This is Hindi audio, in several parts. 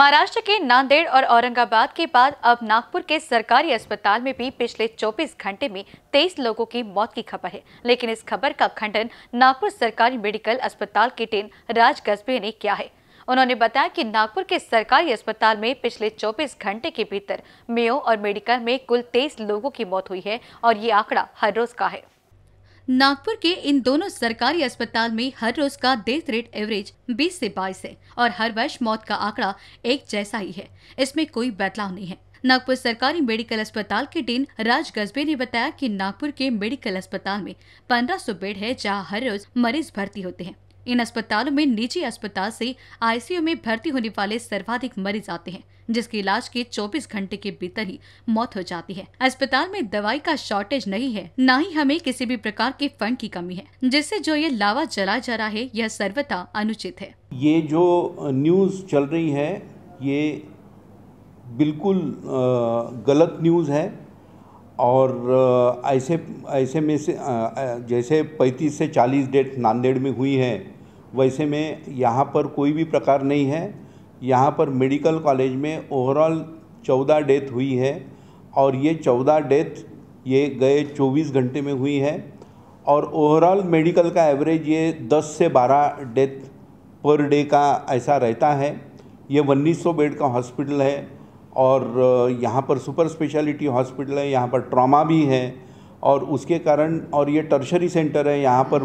महाराष्ट्र के नांदेड़ और औरंगाबाद के बाद अब नागपुर के सरकारी अस्पताल में भी पिछले 24 घंटे में 23 लोगों की मौत की खबर है लेकिन इस खबर का खंडन नागपुर सरकारी मेडिकल अस्पताल के टेन राज गजबे ने किया है उन्होंने बताया कि नागपुर के सरकारी अस्पताल में पिछले 24 घंटे के भीतर मेयो और मेडिकल में कुल 23 लोगों की मौत हुई है और ये आंकड़ा हर रोज का है नागपुर के इन दोनों सरकारी अस्पताल में हर रोज का डेथ रेट एवरेज 20 से 22 है और हर वर्ष मौत का आंकड़ा एक जैसा ही है इसमें कोई बदलाव नहीं है नागपुर सरकारी मेडिकल अस्पताल के डीन राज गजबे ने बताया कि नागपुर के मेडिकल अस्पताल में 1500 बेड है जहां हर रोज मरीज भर्ती होते हैं इन अस्पतालों में निजी अस्पताल से आईसीयू में भर्ती होने वाले सर्वाधिक मरीज आते हैं जिसके इलाज के 24 घंटे के भीतर ही मौत हो जाती है अस्पताल में दवाई का शॉर्टेज नहीं है न ही हमें किसी भी प्रकार के फंड की कमी है जिससे जो ये लावा जला जा रहा है यह सर्वथा अनुचित है ये जो न्यूज चल रही है ये बिल्कुल गलत न्यूज है और ऐसे ऐसे में से जैसे 35 से 40 डेथ नांदेड़ में हुई है वैसे में यहाँ पर कोई भी प्रकार नहीं है यहाँ पर मेडिकल कॉलेज में ओवरऑल 14 डेथ हुई है और ये 14 डेथ ये गए 24 घंटे में हुई है और ओवरऑल मेडिकल का एवरेज ये 10 से 12 डेथ पर डे का ऐसा रहता है ये उन्नीस बेड का हॉस्पिटल है और यहाँ पर सुपर स्पेशलिटी हॉस्पिटल है यहाँ पर ट्रॉमा भी है और उसके कारण और ये टर्शरी सेंटर है यहाँ पर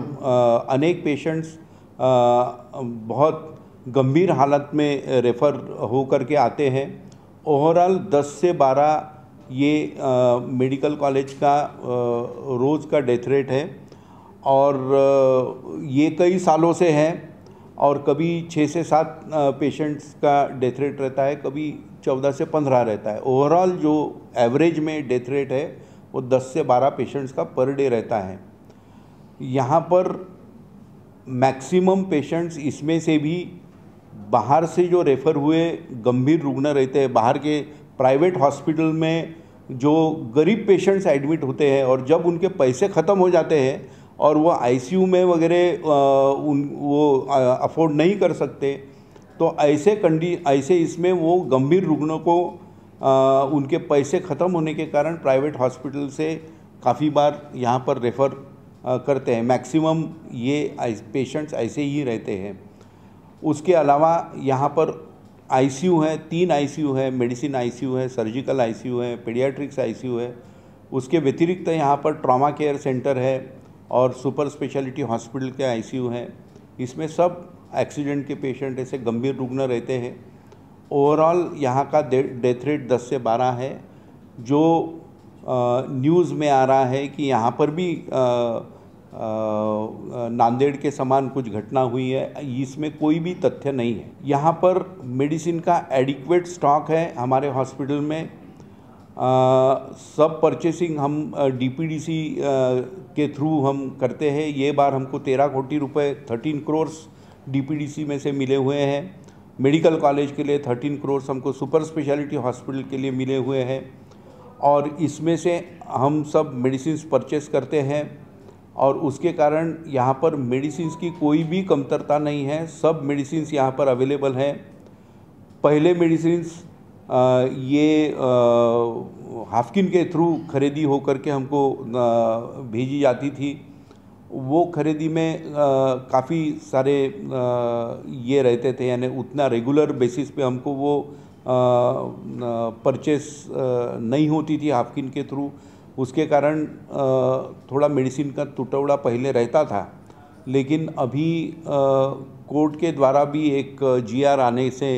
अनेक पेशेंट्स बहुत गंभीर हालत में रेफ़र हो कर के आते हैं ओवरऑल 10 से 12 ये आ, मेडिकल कॉलेज का रोज़ का डेथ रेट है और आ, ये कई सालों से है और कभी छः से सात पेशेंट्स का डेथ रेट रहता है कभी चौदह से पंद्रह रहता है ओवरऑल जो एवरेज में डेथ रेट है वो दस से बारह पेशेंट्स का पर डे रहता है यहाँ पर मैक्सिमम पेशेंट्स इसमें से भी बाहर से जो रेफ़र हुए गंभीर रुग्ण रहते हैं बाहर के प्राइवेट हॉस्पिटल में जो गरीब पेशेंट्स एडमिट होते हैं और जब उनके पैसे ख़त्म हो जाते हैं और वो आईसीयू में वगैरह उन वो अफोर्ड नहीं कर सकते तो ऐसे कंडी ऐसे इसमें वो गंभीर रुग्णों को आ, उनके पैसे ख़त्म होने के कारण प्राइवेट हॉस्पिटल से काफ़ी बार यहाँ पर रेफ़र करते हैं मैक्सिमम ये पेशेंट्स ऐसे ही रहते हैं उसके अलावा यहाँ पर आईसीयू है तीन आईसीयू है मेडिसिन आईसीयू है सर्जिकल आईसीयू है पेडियाट्रिक्स आईसीयू है उसके व्यतिरिक्त यहाँ पर ट्रॉमा केयर सेंटर है और सुपर स्पेशलिटी हॉस्पिटल के आईसीयू हैं इसमें सब एक्सीडेंट के पेशेंट ऐसे गंभीर रुग्ण रहते हैं ओवरऑल यहाँ का डेथ रेट 10 से 12 है जो न्यूज़ में आ रहा है कि यहाँ पर भी नांदेड़ के समान कुछ घटना हुई है इसमें कोई भी तथ्य नहीं है यहाँ पर मेडिसिन का एडिक्वेट स्टॉक है हमारे हॉस्पिटल में आ, सब परचेसिंग हम डीपीडीसी के थ्रू हम करते हैं ये बार हमको तेरह कोटी रुपए थर्टीन करोर्स डीपीडीसी में से मिले हुए हैं मेडिकल कॉलेज के लिए थर्टीन करोर्स हमको सुपर स्पेशलिटी हॉस्पिटल के लिए मिले हुए हैं और इसमें से हम सब मेडिसिन परचेस करते हैं और उसके कारण यहाँ पर मेडिसिन की कोई भी कमतरता नहीं है सब मेडिसिन यहाँ पर अवेलेबल हैं पहले मेडिसिन ये हाफकिन के थ्रू खरीदी होकर के हमको भेजी जाती थी वो खरीदी में काफ़ी सारे ये रहते थे यानी उतना रेगुलर बेसिस पे हमको वो परचेस नहीं होती थी हाफकिन के थ्रू उसके कारण थोड़ा मेडिसिन का टुटवड़ा पहले रहता था लेकिन अभी कोर्ट के द्वारा भी एक जीआर आने से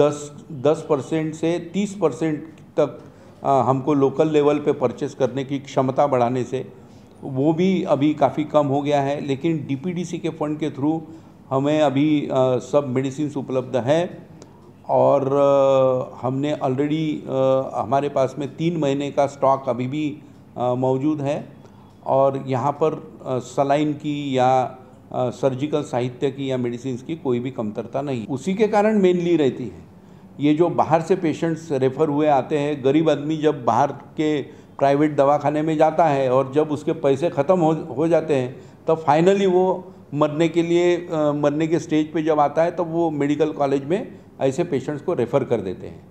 10 10 परसेंट से 30 परसेंट तक हमको लोकल लेवल पे परचेस करने की क्षमता बढ़ाने से वो भी अभी काफ़ी कम हो गया है लेकिन डीपीडीसी के फंड के थ्रू हमें अभी आ, सब मेडिसिन उपलब्ध है और आ, हमने ऑलरेडी हमारे पास में तीन महीने का स्टॉक अभी भी मौजूद है और यहाँ पर सलाइन की या सर्जिकल साहित्य की या मेडिसिन की कोई भी कमतरता नहीं उसी के कारण मेनली रहती है ये जो बाहर से पेशेंट्स रेफ़र हुए आते हैं गरीब आदमी जब बाहर के प्राइवेट दवाखाने में जाता है और जब उसके पैसे ख़त्म हो हो जाते हैं तब तो फाइनली वो मरने के लिए आ, मरने के स्टेज पे जब आता है तब तो वो मेडिकल कॉलेज में ऐसे पेशेंट्स को रेफ़र कर देते हैं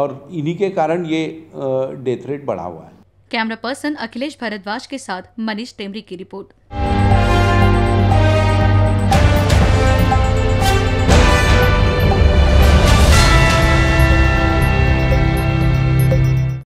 और इन्हीं के कारण ये डेथ रेट बढ़ा हुआ है कैमरा पर्सन अखिलेश भारद्वाज के साथ मनीष टेमरी की रिपोर्ट